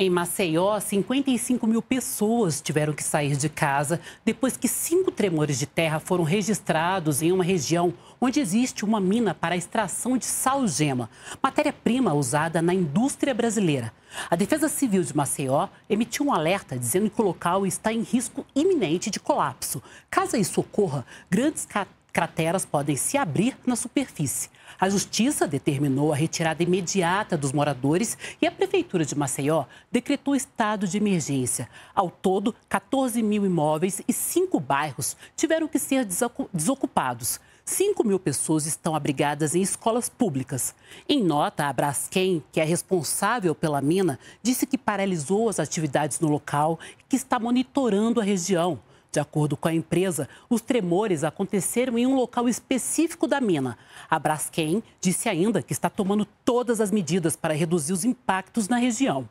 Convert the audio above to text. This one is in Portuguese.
Em Maceió, 55 mil pessoas tiveram que sair de casa depois que cinco tremores de terra foram registrados em uma região onde existe uma mina para extração de salgema, matéria-prima usada na indústria brasileira. A Defesa Civil de Maceió emitiu um alerta dizendo que o local está em risco iminente de colapso. Caso isso ocorra, grandes catástrofes crateras podem se abrir na superfície. A justiça determinou a retirada imediata dos moradores e a prefeitura de Maceió decretou estado de emergência. Ao todo, 14 mil imóveis e cinco bairros tiveram que ser desocupados. 5 mil pessoas estão abrigadas em escolas públicas. Em nota, a Braskem, que é responsável pela mina, disse que paralisou as atividades no local e que está monitorando a região. De acordo com a empresa, os tremores aconteceram em um local específico da mina. A Braskem disse ainda que está tomando todas as medidas para reduzir os impactos na região.